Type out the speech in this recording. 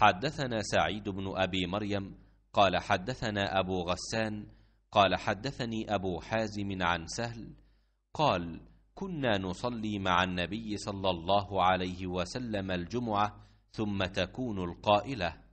حدثنا سعيد بن ابي مريم قال حدثنا ابو غسان قال حدثني ابو حازم عن سهل قال كنا نصلي مع النبي صلى الله عليه وسلم الجمعه ثم تكون القائله